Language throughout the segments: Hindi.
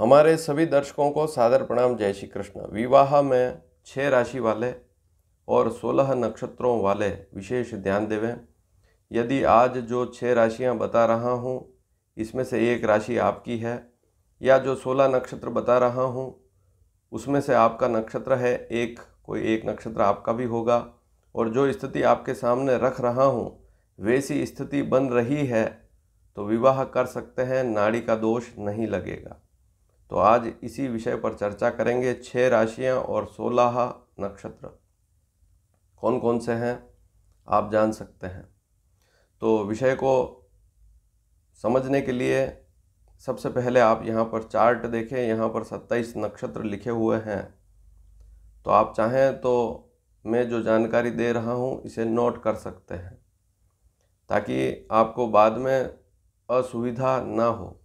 हमारे सभी दर्शकों को सादर प्रणाम जय श्री कृष्ण विवाह में छः राशि वाले और सोलह नक्षत्रों वाले विशेष ध्यान देवें यदि आज जो छः राशियां बता रहा हूं इसमें से एक राशि आपकी है या जो सोलह नक्षत्र बता रहा हूं उसमें से आपका नक्षत्र है एक कोई एक नक्षत्र आपका भी होगा और जो स्थिति आपके सामने रख रहा हूँ वैसी स्थिति बन रही है तो विवाह कर सकते हैं नाड़ी का दोष नहीं लगेगा तो आज इसी विषय पर चर्चा करेंगे छः राशियाँ और सोलह नक्षत्र कौन कौन से हैं आप जान सकते हैं तो विषय को समझने के लिए सबसे पहले आप यहाँ पर चार्ट देखें यहाँ पर सत्ताईस नक्षत्र लिखे हुए हैं तो आप चाहें तो मैं जो जानकारी दे रहा हूँ इसे नोट कर सकते हैं ताकि आपको बाद में असुविधा ना हो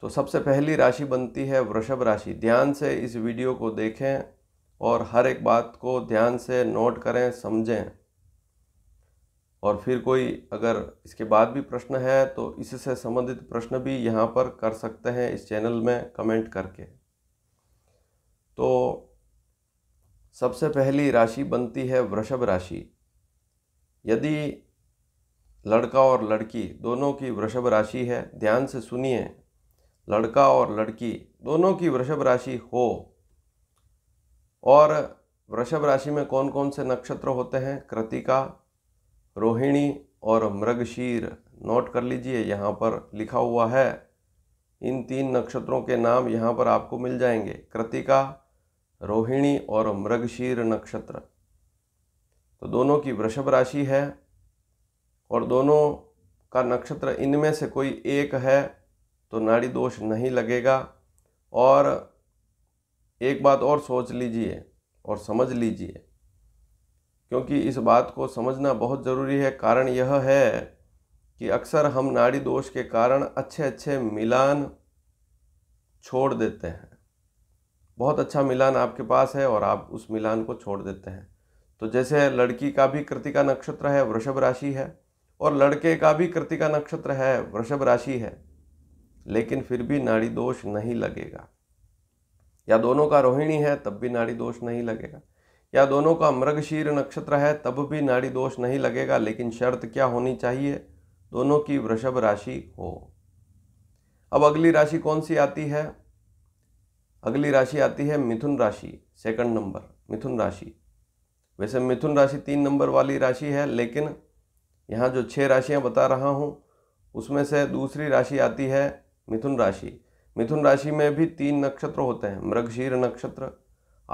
तो सबसे पहली राशि बनती है वृषभ राशि ध्यान से इस वीडियो को देखें और हर एक बात को ध्यान से नोट करें समझें और फिर कोई अगर इसके बाद भी प्रश्न है तो इससे संबंधित प्रश्न भी यहाँ पर कर सकते हैं इस चैनल में कमेंट करके तो सबसे पहली राशि बनती है वृषभ राशि यदि लड़का और लड़की दोनों की वृषभ राशि है ध्यान से सुनिए लड़का और लड़की दोनों की वृषभ राशि हो और वृषभ राशि में कौन कौन से नक्षत्र होते हैं कृतिका रोहिणी और मृगशीर नोट कर लीजिए यहाँ पर लिखा हुआ है इन तीन नक्षत्रों के नाम यहाँ पर आपको मिल जाएंगे कृतिका रोहिणी और मृगशीर नक्षत्र तो दोनों की वृषभ राशि है और दोनों का नक्षत्र इनमें से कोई एक है तो नाड़ी दोष नहीं लगेगा और एक बात और सोच लीजिए और समझ लीजिए क्योंकि इस बात को समझना बहुत ज़रूरी है कारण यह है कि अक्सर हम नाड़ी दोष के कारण अच्छे अच्छे मिलान छोड़ देते हैं बहुत अच्छा मिलान आपके पास है और आप उस मिलान को छोड़ देते हैं तो जैसे लड़की का भी कृतिका नक्षत्र है वृषभ राशि है और लड़के का भी कृतिका नक्षत्र है वृषभ राशि है लेकिन फिर भी नाड़ी दोष नहीं लगेगा या दोनों का रोहिणी है तब भी नाड़ी दोष नहीं लगेगा या दोनों का मृगशीर नक्षत्र है तब भी नाड़ी दोष नहीं लगेगा लेकिन शर्त क्या होनी चाहिए दोनों की वृषभ राशि हो अब अगली राशि कौन सी आती है अगली राशि आती है मिथुन राशि सेकंड नंबर मिथुन राशि वैसे मिथुन राशि तीन नंबर वाली राशि है लेकिन यहाँ जो छह राशियाँ बता रहा हूँ उसमें से दूसरी राशि आती है मिथुन राशि मिथुन राशि में भी तीन नक्षत्र होते हैं मृगशीर नक्षत्र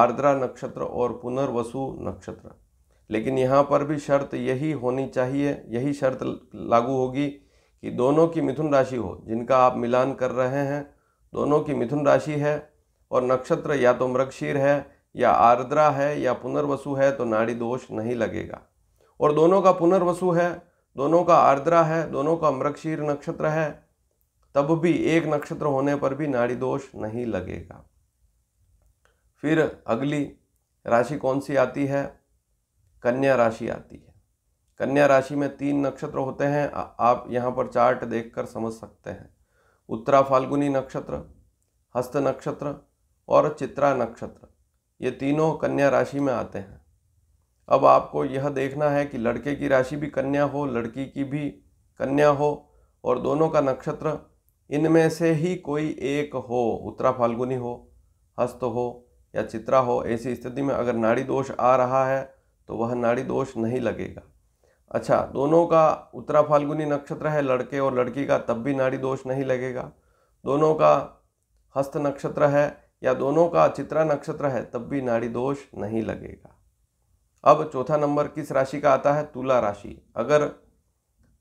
आर्द्रा नक्षत्र और पुनर्वसु नक्षत्र लेकिन यहाँ पर भी शर्त यही होनी चाहिए यही शर्त लागू होगी कि दोनों की मिथुन राशि हो जिनका आप मिलान कर रहे हैं दोनों की मिथुन राशि है और नक्षत्र या तो मृगशीर है या आर्द्रा है या पुनर्वसु है तो नाड़ी दोष नहीं लगेगा और दोनों का पुनर्वसु है दोनों का आर्द्रा है दोनों का मृगशीर नक्षत्र है तब भी एक नक्षत्र होने पर भी नाड़ी दोष नहीं लगेगा फिर अगली राशि कौन सी आती है कन्या राशि आती है कन्या राशि में तीन नक्षत्र होते हैं आप यहाँ पर चार्ट देखकर समझ सकते हैं उत्तरा फाल्गुनी नक्षत्र हस्त नक्षत्र और चित्रा नक्षत्र ये तीनों कन्या राशि में आते हैं अब आपको यह देखना है कि लड़के की राशि भी कन्या हो लड़की की भी कन्या हो और दोनों का नक्षत्र इनमें से ही कोई एक हो उत्तरा फाल्गुनी हो हस्त हो या चित्रा हो ऐसी स्थिति में अगर नाड़ी दोष आ रहा है तो वह नाड़ी दोष नहीं लगेगा अच्छा दोनों का उत्तरा फाल्गुनी नक्षत्र है लड़के और लड़की का तब भी नाड़ी दोष नहीं लगेगा दोनों का हस्त नक्षत्र है या दोनों का चित्रा नक्षत्र है तब भी नाड़ी दोष नहीं लगेगा अब चौथा नंबर किस राशि का आता है तुला राशि अगर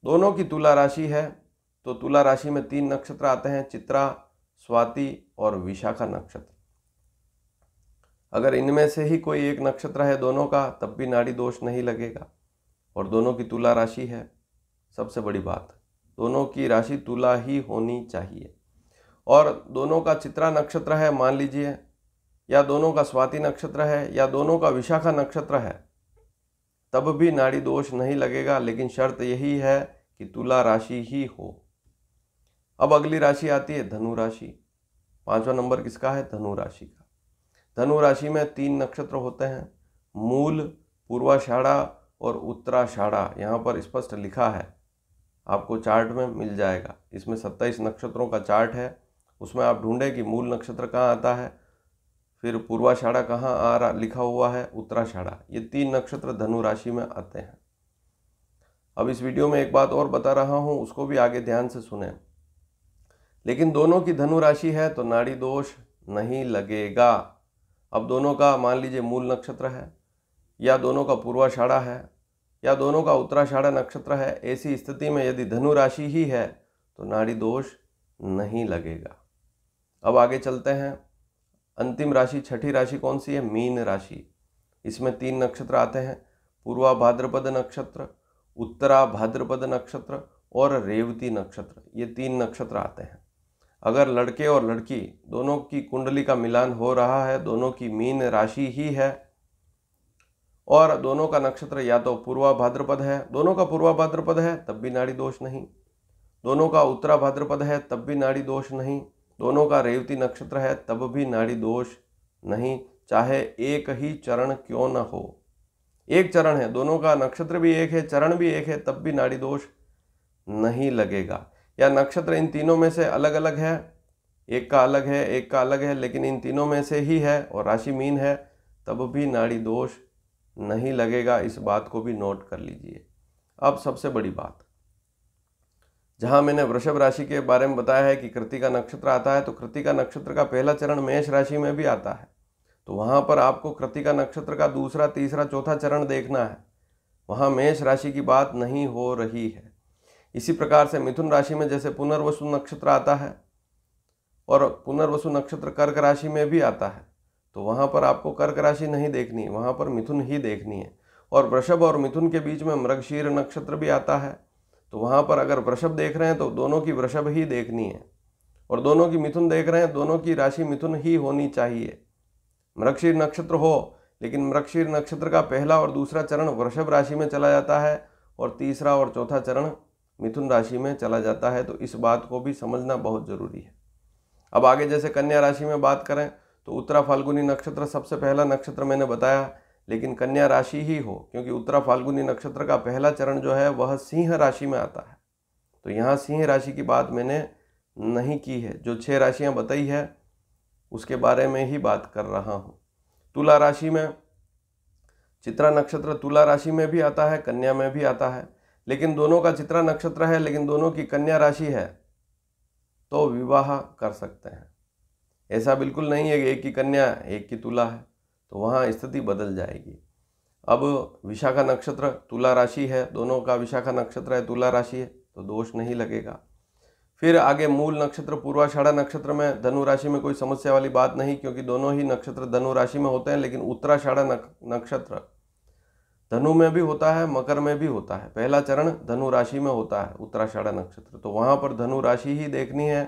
दोनों की तुला राशि है तो तुला राशि में तीन नक्षत्र आते हैं चित्रा स्वाति और विशाखा नक्षत्र अगर इनमें से ही कोई एक नक्षत्र है दोनों का तब भी नाड़ी दोष नहीं लगेगा और दोनों की तुला राशि है सबसे बड़ी बात दोनों की राशि तुला ही होनी चाहिए और दोनों का चित्रा नक्षत्र है मान लीजिए या दोनों का स्वाति नक्षत्र है या दोनों का विशाखा नक्षत्र है तब भी नाड़ी दोष नहीं लगेगा लेकिन शर्त यही है कि तुला राशि ही हो अब अगली राशि आती है धनु राशि पांचवा नंबर किसका है धनु राशि का धनु राशि में तीन नक्षत्र होते हैं मूल पूर्वाषाढ़ा और उत्तराषाढ़ा यहाँ पर स्पष्ट लिखा है आपको चार्ट में मिल जाएगा इसमें सत्ताईस नक्षत्रों का चार्ट है उसमें आप ढूंढें कि मूल नक्षत्र कहाँ आता है फिर पूर्वाषाढ़ा कहाँ आ रहा लिखा हुआ है उत्तराषाढ़ा ये तीन नक्षत्र धनु राशि में आते हैं अब इस वीडियो में एक बात और बता रहा हूँ उसको भी आगे ध्यान से सुने लेकिन दोनों की धनु राशि है तो नाड़ी दोष नहीं लगेगा अब दोनों का मान लीजिए मूल नक्षत्र है या दोनों का पूर्वाषाढ़ा है या दोनों का उत्तराषाढ़ा नक्षत्र है ऐसी स्थिति में यदि धनु राशि ही है तो नाड़ी दोष नहीं लगेगा अब आगे चलते हैं अंतिम राशि छठी राशि कौन सी है मीन राशि इसमें तीन नक्षत्र आते हैं पूर्वा भाद्रपद नक्षत्र उत्तरा भाद्रपद नक्षत्र और रेवती नक्षत्र ये तीन नक्षत्र आते हैं अगर लड़के और लड़की दोनों की कुंडली का मिलान हो रहा है दोनों की मीन राशि ही है और दोनों का नक्षत्र या तो पूर्वा भाद्रपद है दोनों का पूर्वा भाद्रपद है तब भी नाड़ी दोष नहीं दोनों का उत्तरा भाद्रपद है तब भी नाड़ी दोष नहीं दोनों का रेवती नक्षत्र है तब भी नाड़ी दोष नहीं चाहे एक ही चरण क्यों न हो एक चरण है दोनों का नक्षत्र भी एक है चरण भी एक है तब भी नाड़ी दोष नहीं लगेगा या नक्षत्र इन तीनों में से अलग अलग है एक का अलग है एक का अलग है लेकिन इन तीनों में से ही है और राशि मीन है तब भी नाड़ी दोष नहीं लगेगा इस बात को भी नोट कर लीजिए अब सबसे बड़ी बात जहाँ मैंने वृषभ राशि के बारे में बताया है कि कृतिका नक्षत्र आता है तो कृतिका नक्षत्र का पहला चरण मेष राशि में भी आता है तो वहाँ पर आपको कृतिका नक्षत्र का दूसरा तीसरा चौथा चरण देखना है वहाँ मेष राशि की बात नहीं हो रही है इसी प्रकार से मिथुन राशि में जैसे पुनर्वसु नक्षत्र आता है और पुनर्वसु नक्षत्र कर्क राशि में भी आता है तो वहाँ पर आपको कर्क राशि नहीं देखनी है वहाँ पर मिथुन ही देखनी है और वृषभ और मिथुन के बीच में मृगशीर नक्षत्र भी आता है तो वहाँ पर अगर वृषभ देख रहे हैं तो दोनों की वृषभ ही देखनी है और दोनों की मिथुन देख रहे हैं दोनों की राशि मिथुन ही होनी चाहिए मृगशीर नक्षत्र हो लेकिन मृगशीर नक्षत्र का पहला और दूसरा चरण वृषभ राशि में चला जाता है और तीसरा और चौथा चरण मिथुन राशि में चला जाता है तो इस बात को भी समझना बहुत ज़रूरी है अब आगे जैसे कन्या राशि में बात करें तो उत्तरा फाल्गुनी नक्षत्र सबसे पहला नक्षत्र मैंने बताया लेकिन कन्या राशि ही हो क्योंकि उत्तरा फाल्गुनी नक्षत्र का पहला चरण जो है वह सिंह राशि में आता है तो यहाँ सिंह राशि की बात मैंने नहीं की है जो छः राशियाँ बताई है उसके बारे में ही बात कर रहा हूँ तुला राशि में चित्रा नक्षत्र तुला राशि में भी आता है कन्या में भी आता है लेकिन दोनों का चित्रा नक्षत्र है लेकिन दोनों की कन्या राशि है तो विवाह कर सकते हैं ऐसा बिल्कुल नहीं है कि एक की कन्या एक की तुला है तो वहाँ स्थिति बदल जाएगी अब विशाखा नक्षत्र तुला राशि है दोनों का विशाखा नक्षत्र है तुला राशि है तो दोष नहीं लगेगा फिर आगे मूल नक्षत्र पूर्वाषाढ़ा नक्षत्र में धनु राशि में कोई समस्या वाली बात नहीं क्योंकि दोनों ही नक्षत्र धनु राशि में होते हैं लेकिन उत्तराषाढ़ा नक्षत्र धनु में भी होता है मकर में भी होता है पहला चरण धनु राशि में होता है उत्तराषाढ़ा नक्षत्र तो वहाँ पर धनु राशि ही देखनी है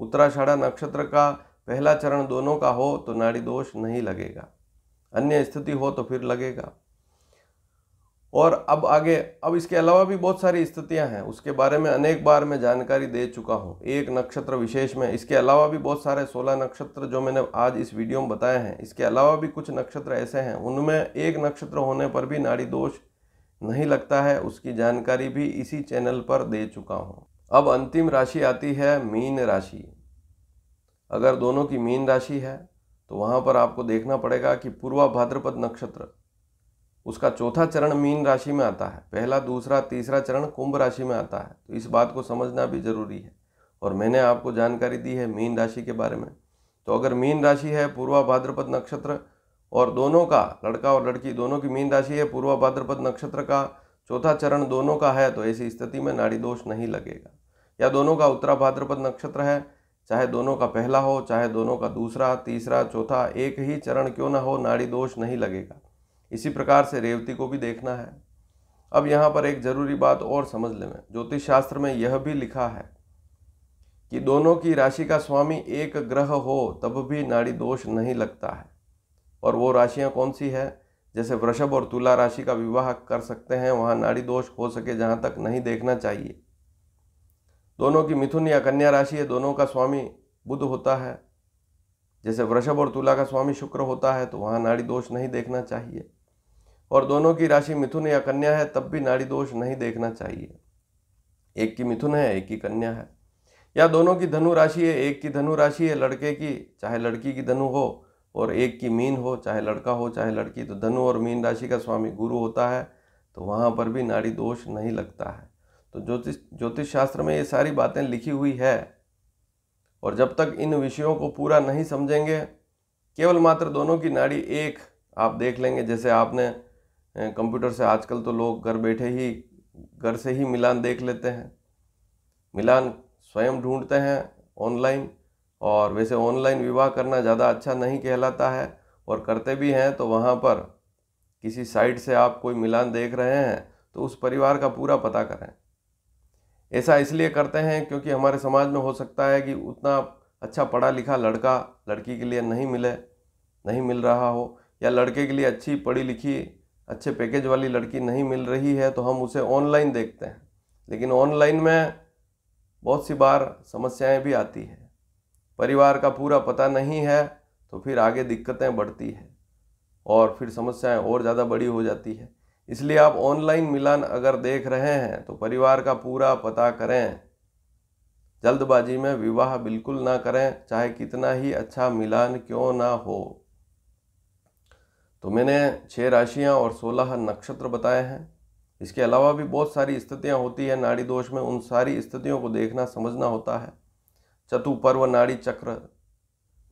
उत्तराषाढ़ा नक्षत्र का पहला चरण दोनों का हो तो नाड़ी दोष नहीं लगेगा अन्य स्थिति हो तो फिर लगेगा और अब आगे अब इसके अलावा भी बहुत सारी स्थितियां हैं उसके बारे में अनेक बार मैं जानकारी दे चुका हूं एक नक्षत्र विशेष में इसके अलावा भी बहुत सारे सोलह नक्षत्र जो मैंने आज इस वीडियो में बताए हैं इसके अलावा भी कुछ नक्षत्र ऐसे हैं उनमें एक नक्षत्र होने पर भी नाड़ी दोष नहीं लगता है उसकी जानकारी भी इसी चैनल पर दे चुका हूँ अब अंतिम राशि आती है मीन राशि अगर दोनों की मीन राशि है तो वहाँ पर आपको देखना पड़ेगा कि पूर्वा भाद्रपद नक्षत्र उसका चौथा चरण मीन राशि में आता है पहला दूसरा तीसरा चरण कुंभ राशि में आता है तो इस बात को समझना भी जरूरी है और मैंने आपको जानकारी दी है मीन राशि के बारे में तो अगर मीन राशि है पूर्वा भाद्रपद नक्षत्र और दोनों का लड़का और लड़की दोनों की मीन राशि है पूर्वा भाद्रपद नक्षत्र का चौथा चरण दोनों का है तो ऐसी स्थिति में नाड़ी दोष नहीं लगेगा या दोनों का उत्तरा भाद्रपद नक्षत्र है चाहे दोनों का पहला हो चाहे दोनों का दूसरा तीसरा चौथा एक ही चरण क्यों ना हो नाड़ी दोष नहीं लगेगा इसी प्रकार से रेवती को भी देखना है अब यहाँ पर एक जरूरी बात और समझ ले ज्योतिष शास्त्र में यह भी लिखा है कि दोनों की राशि का स्वामी एक ग्रह हो तब भी नाड़ी दोष नहीं लगता है और वो राशियाँ कौन सी है जैसे वृषभ और तुला राशि का विवाह कर सकते हैं वहाँ नाड़ी दोष हो सके जहाँ तक नहीं देखना चाहिए दोनों की मिथुन या कन्या राशि है दोनों का स्वामी बुध होता है जैसे वृषभ और तुला का स्वामी शुक्र होता है तो वहाँ नाड़ी दोष नहीं देखना चाहिए और दोनों की राशि मिथुन या कन्या है तब भी नाड़ी दोष नहीं देखना चाहिए एक की मिथुन है एक की कन्या है या दोनों की धनु राशि है एक की धनु राशि है लड़के की चाहे लड़की की धनु हो और एक की मीन हो चाहे लड़का हो चाहे लड़की तो धनु और मीन राशि का स्वामी गुरु होता है तो वहाँ पर भी नाड़ी दोष नहीं लगता है तो ज्योतिष ज्योतिष शास्त्र में ये सारी बातें लिखी हुई है और जब तक इन विषयों को पूरा नहीं समझेंगे केवल मात्र दोनों की नाड़ी एक आप देख लेंगे जैसे आपने कंप्यूटर से आजकल तो लोग घर बैठे ही घर से ही मिलान देख लेते हैं मिलान स्वयं ढूंढते हैं ऑनलाइन और वैसे ऑनलाइन विवाह करना ज़्यादा अच्छा नहीं कहलाता है और करते भी हैं तो वहाँ पर किसी साइट से आप कोई मिलान देख रहे हैं तो उस परिवार का पूरा पता करें ऐसा इसलिए करते हैं क्योंकि हमारे समाज में हो सकता है कि उतना अच्छा पढ़ा लिखा लड़का लड़की के लिए नहीं मिले नहीं मिल रहा हो या लड़के के लिए अच्छी पढ़ी लिखी अच्छे पैकेज वाली लड़की नहीं मिल रही है तो हम उसे ऑनलाइन देखते हैं लेकिन ऑनलाइन में बहुत सी बार समस्याएं भी आती है परिवार का पूरा पता नहीं है तो फिर आगे दिक्कतें बढ़ती हैं और फिर समस्याएं और ज़्यादा बड़ी हो जाती है इसलिए आप ऑनलाइन मिलान अगर देख रहे हैं तो परिवार का पूरा पता करें जल्दबाजी में विवाह बिल्कुल ना करें चाहे कितना ही अच्छा मिलान क्यों ना हो तो मैंने छः राशियाँ और सोलह नक्षत्र बताए हैं इसके अलावा भी बहुत सारी स्थितियाँ होती हैं नाड़ी दोष में उन सारी स्थितियों को देखना समझना होता है चतुपर्व नाड़ी चक्र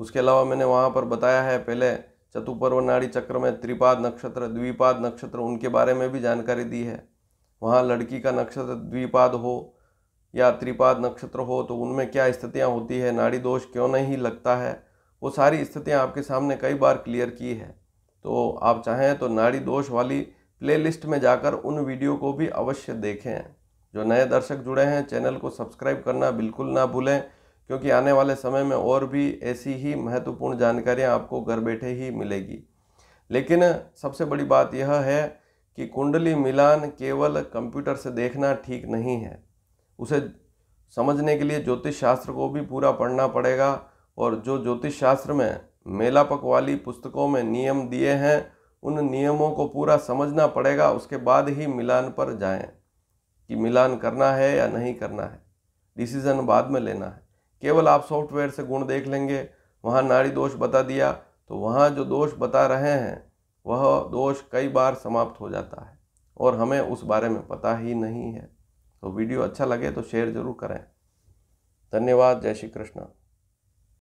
उसके अलावा मैंने वहाँ पर बताया है पहले चतुपर्व नाड़ी चक्र में त्रिपाद नक्षत्र द्विपाद नक्षत्र उनके बारे में भी जानकारी दी है वहाँ लड़की का नक्षत्र द्विपाद हो या त्रिपाद नक्षत्र हो तो उनमें क्या स्थितियाँ होती है नाड़ी दोष क्यों नहीं लगता है वो सारी स्थितियाँ आपके सामने कई बार क्लियर की है तो आप चाहें तो नाड़ी दोष वाली प्लेलिस्ट में जाकर उन वीडियो को भी अवश्य देखें जो नए दर्शक जुड़े हैं चैनल को सब्सक्राइब करना बिल्कुल ना भूलें क्योंकि आने वाले समय में और भी ऐसी ही महत्वपूर्ण जानकारियां आपको घर बैठे ही मिलेगी लेकिन सबसे बड़ी बात यह है कि कुंडली मिलान केवल कंप्यूटर से देखना ठीक नहीं है उसे समझने के लिए ज्योतिष शास्त्र को भी पूरा पढ़ना पड़ेगा और जो ज्योतिष शास्त्र में मेलापक वाली पुस्तकों में नियम दिए हैं उन नियमों को पूरा समझना पड़ेगा उसके बाद ही मिलान पर जाएं कि मिलान करना है या नहीं करना है डिसीज़न बाद में लेना है केवल आप सॉफ्टवेयर से गुण देख लेंगे वहाँ नाड़ी दोष बता दिया तो वहाँ जो दोष बता रहे हैं वह दोष कई बार समाप्त हो जाता है और हमें उस बारे में पता ही नहीं है तो वीडियो अच्छा लगे तो शेयर ज़रूर करें धन्यवाद जय श्री कृष्णा